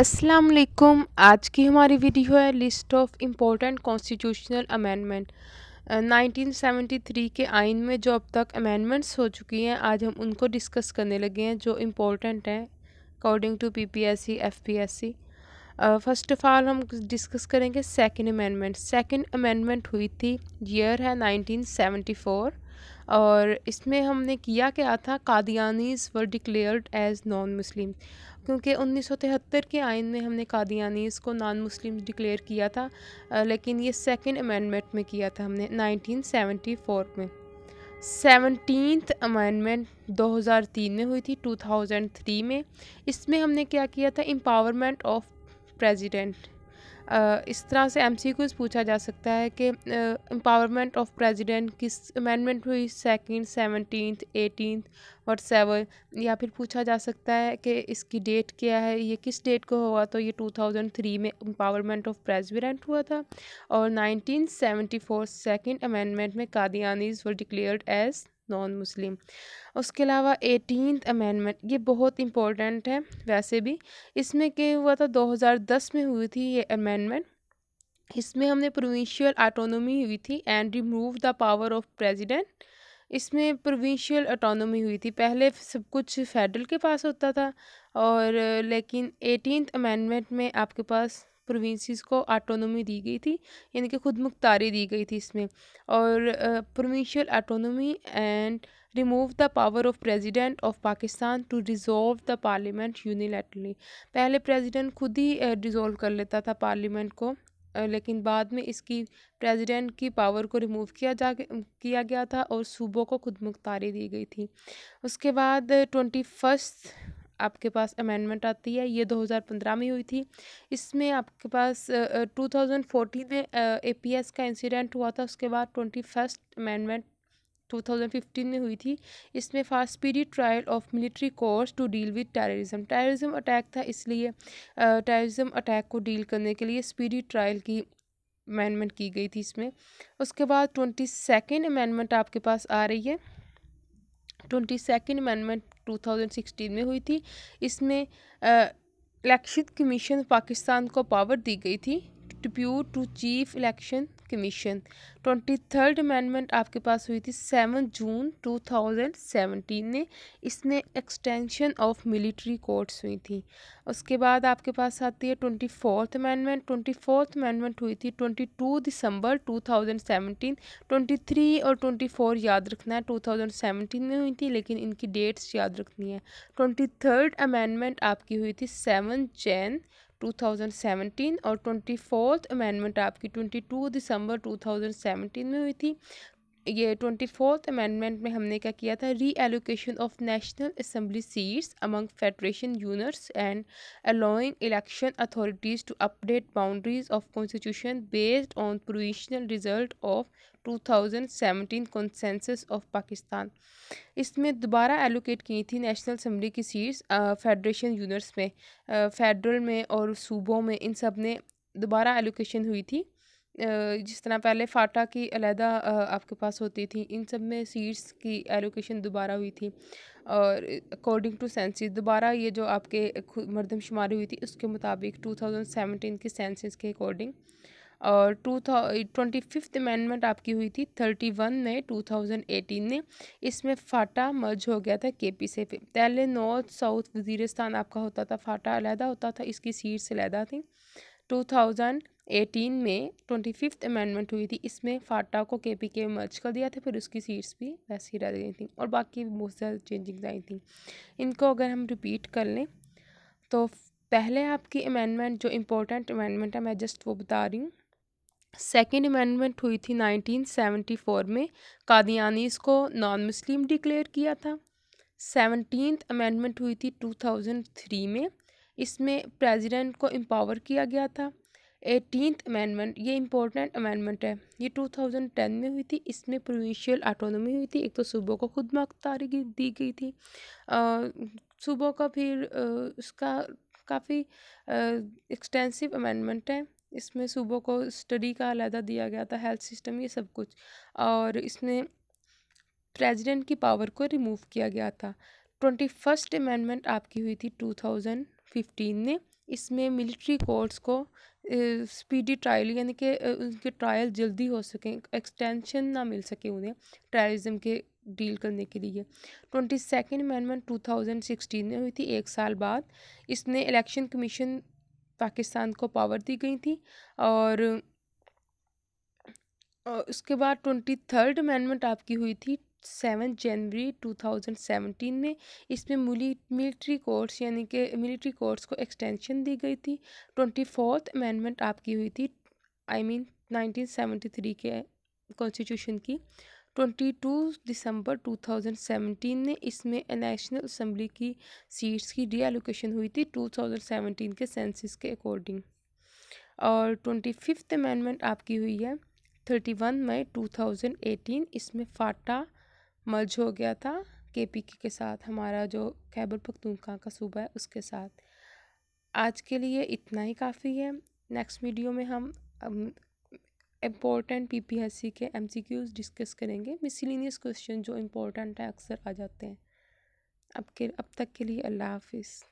अस्सलाम वालेकुम आज की हमारी वीडियो है list of important constitutional amendment 1973 के आइन में जो अब तक अमेंडमेंट्स हो चुकी हैं आज हम उनको डिस्कस करने लगे हैं जो इम्पोर्टेंट हैं according to PPSC FPSC first of all हम डिस्कस करेंगे सेकेंड अमेंडमेंट सेकेंड अमेंडमेंट हुई थी ईयर है 1974 और इसमें हमने किया क्या था Qadianis were declared as non Muslim क्योंकि उन्नीस सौ तिहत्तर के आयन में हमने कादियानीस को नॉन मुस्लिम डिक्लेयर किया था लेकिन ये सेकेंड अमेंडमेंट में किया था हमने 1974 में सेवनटीनथ अमेंडमेंट 2003 में हुई थी 2003 में इसमें हमने क्या किया था एम्पावरमेंट ऑफ प्रेसिडेंट इस तरह से एम सी पूछा जा सकता है कि एम्पावरमेंट ऑफ प्रेसिडेंट किस अमेंडमेंट हुई सेकंड सेवनटीन एटीन और सेवन या फिर पूछा जा सकता है कि इसकी डेट क्या है ये किस डेट को हुआ तो ये 2003 में एम्पावरमेंट ऑफ प्रेसिडेंट हुआ था और 1974 सेकंड अमेंडमेंट में Qadianis were declared as non Muslim उसके अलावा एटीन अमेंडमेंट ये बहुत इम्पोर्टेंट है वैसे भी इसमें क्या हुआ था 2010 में हुई थी ये अमेंडमेंट इसमें हमने प्रोविंशियल ऑटोनोमी हुई थी and remove the power of president इसमें प्रोविंशियल ऑटोनोमी हुई थी पहले सब कुछ फेडरल के पास होता था और लेकिन एटीन अमेंडमेंट में आपके पास प्रोविंसेस को ऑटोनोमी दी गई थी यानी कि खुद मुख्तारी दी गई थी इसमें और provincial autonomy and remove the power of president of Pakistan to dissolve the parliament unilaterally पहले प्रेसिडेंट खुद ही डिज़ोल्व कर लेता था पार्लियामेंट को लेकिन बाद में इसकी प्रेसिडेंट की पावर को रिमूव किया जा किया गया था और सूबों को खुद मुख्तारी दी गई थी उसके बाद ट्वेंटी फर्स्ट आपके पास अमेंडमेंट आती है ये 2015 में हुई थी इसमें आपके पास 2014 में एपीएस का इंसिडेंट हुआ था उसके बाद ट्वेंटी फर्स्ट अमेंडमेंट टू में हुई थी इसमें fast speedy trial of military courts to deal with terrorism terrorism attack था इसलिए टेररिज्म अटैक को डील करने के लिए स्पीडी ट्रायल की अमेंडमेंट की गई थी इसमें उसके बाद ट्वेंटी सेकेंड अमेंडमेंट आपके पास आ रही है ट्वेंटी सेकेंड अमेंडमेंट 2016 में हुई थी इसमें इलेक्शन कमीशन ऑफ पाकिस्तान को पावर दी गई थी depute to chief election commission twenty third amendment आपके पास हुई थी seven June two thousand seventeen में इसमें एक्सटेंशन ऑफ मिलिट्री कोर्ट्स हुई थी उसके बाद आपके पास आती है twenty fourth amendment twenty fourth amendment हुई थी twenty two December two thousand seventeen twenty three और ट्वेंटी फोर याद रखना है टू थाउजेंड सेवनटीन में हुई थी लेकिन इनकी डेट्स याद रखनी है ट्वेंटी थर्ड अमेंडमेंट आपकी हुई थी सेवन जैन 2017 और ट्वेंटी फोर्थ अमेंडमेंट आपकी 22 दिसंबर 2017 में हुई थी ये ट्वेंटी फोर्थ अमेंडमेंट में हमने क्या किया था reallocation of national assembly seats among federation units and allowing election authorities to update boundaries of constitution based on provisional result of 2017 census of Pakistan इसमें दोबारा एलोकेट की थी नेशनल असम्बली की सीट्स फेडरेशन यूनिट्स में federal में और सूबों में इन सब ने दोबारा एलोकेशन हुई थी जिस तरह पहले फाटा की अलहदा आपके पास होती थी इन सब में सीट्स की एलोकेशन दोबारा हुई थी और अकॉर्डिंग टू सेंसिस दोबारा ये जो आपके मरदमशुमारी हुई थी उसके मुताबिक 2017 के सेंसिस के अकॉर्डिंग और टू ट्वेंटी फिफ्थ अमेंडमेंट आपकी हुई थी थर्टी वन में टू थाउजेंड एटीन में इसमें फाटा मर्ज हो गया था के पी से पहले नॉर्थ साउथ वजीरस्तान आपका होता था फाटा अलहदा होता था इसकी सीट्स अलहदा थी 2018 में ट्वेंटी फिफ्थ अमेंडमेंट हुई थी इसमें फाटा को के पी के मर्ज कर दिया था फिर उसकी सीट्स भी वैसे ही रह गई थी और बाकी बहुत सारी चेंजिंग्स आई थी इनको अगर हम रिपीट कर लें तो पहले आपकी अमेंडमेंट जो इम्पोर्टेंट अमेंडमेंट है मैं जस्ट वो बता रही हूँ सेकेंड अमेंडमेंट हुई थी 1974 में कादियानीस को नॉन मुस्लिम डिक्लेयर किया था सेवनटीन अमेंडमेंट हुई थी 2003 में इसमें प्रेसिडेंट को एम्पावर किया गया था एटीनथ अमेंडमेंट ये इंपॉर्टेंट अमेंडमेंट है ये 2010 में हुई थी इसमें प्रोविंशियल ऑटोनॉमी हुई थी एक तो सूबों को खुद मख्तारी दी गई थी सूबों का फिर उसका काफ़ी एक्सटेंसिव अमेंडमेंट है इसमें सूबों को स्टडी का अलहदा दिया गया था हेल्थ सिस्टम ये सब कुछ और इसमें प्रेसिडेंट की पावर को रिमूव किया गया था ट्वेंटी फर्स्ट अमेंडमेंट आपकी हुई थी टू थाउजेंड फिफ्टीन ने इसमें मिलिट्री कोर्ट्स को स्पीडी ट्रायल यानी कि उनके ट्रायल जल्दी हो सकें एक्सटेंशन ना मिल सके उन्हें टेररिज्म के डील करने के लिए twenty second amendment two thousand sixteen में हुई थी एक साल बाद इसने इलेक्शन कमीशन पाकिस्तान को पावर दी गई थी और उसके बाद ट्वेंटी थर्ड अमेंडमेंट आपकी हुई थी seven January two thousand seventeen में इसमें मिलिट्री कोर्ट्स यानी कि मिलिट्री कोर्ट्स को एक्सटेंशन दी गई थी ट्वेंटी फोर्थ अमेंडमेंट आपकी हुई थी I mean nineteen seventy three के कॉन्स्टिट्यूशन की twenty two December two thousand seventeen ने इसमें नेशनल असम्बली की सीट्स की रीएलोकेशन हुई थी टू थाउजेंड सेवनटीन के सेंसिस के अकॉर्डिंग और ट्वेंटी फिफ्थ अमेंडमेंट आपकी हुई है thirty one May to thousand eighteen इसमें फाटा मर्ज हो गया था के पी के साथ हमारा जो खैबर पख्तूनखा का सूबा है उसके साथ आज के लिए इतना ही काफ़ी है नेक्स्ट वीडियो में हम important P P S C के एम सी क्यूज डिस्कस करेंगे मिसलिनियस क्वेश्चन जो इम्पोर्टेंट है अक्सर आ जाते हैं अब के अब तक के लिए अल्लाह हाफिज़